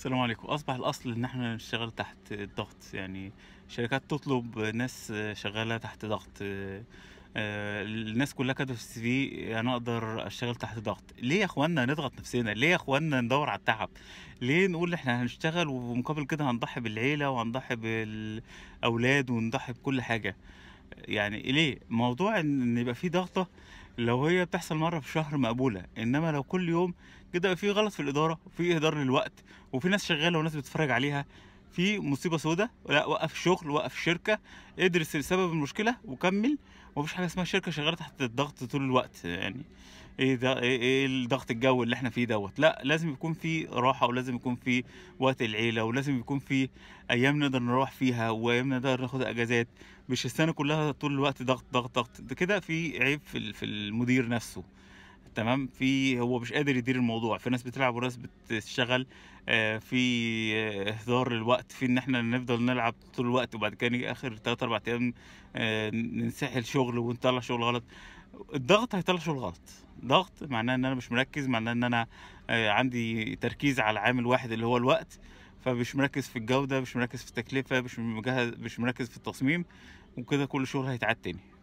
السلام عليكم اصبح الاصل ان احنا نشتغل تحت الضغط يعني شركات تطلب ناس شغاله تحت ضغط آه، الناس كلها كده في السي في انا اقدر اشتغل تحت ضغط ليه يا اخوانا نضغط نفسنا ليه يا اخوانا ندور على التعب ليه نقول احنا هنشتغل ومقابل كده هنضحي بالعيله وهنضحي بالاولاد ونضحي بكل حاجه يعني ليه موضوع ان يبقى في ضغطه لو هي بتحصل مره في شهر مقبوله انما لو كل يوم كده في غلط في الاداره وفي اهدار للوقت وفي ناس شغاله وناس بتتفرج عليها في مصيبه سودة لا وقف شغل وقف شركه ادرس سبب المشكله وكمل ومفيش حاجه اسمها شركه شغاله تحت الضغط طول الوقت يعني ايه ده ايه, إيه الضغط الجو اللي احنا فيه دوت لا لازم يكون في راحه ولازم يكون في وقت العيله ولازم يكون في ايام نقدر نروح فيها وايام نقدر ناخد اجازات مش السنه كلها طول الوقت ضغط ضغط ضغط ده كده في عيب في في المدير نفسه تمام في هو مش قادر يدير الموضوع في ناس بتلعب وناس بتشتغل آه، في اهدار للوقت في ان احنا نفضل نلعب طول الوقت وبعد كده اخر 3 4 ايام آه، ننسحل شغل ونطلع شغل غلط الضغط هيطلع شغل غلط ضغط معناه ان انا مش مركز معناه ان انا آه، عندي تركيز على عامل واحد اللي هو الوقت فمش مركز في الجوده مش مركز في التكلفه مش مش مركز في التصميم وكده كل شغل هيتعاد تاني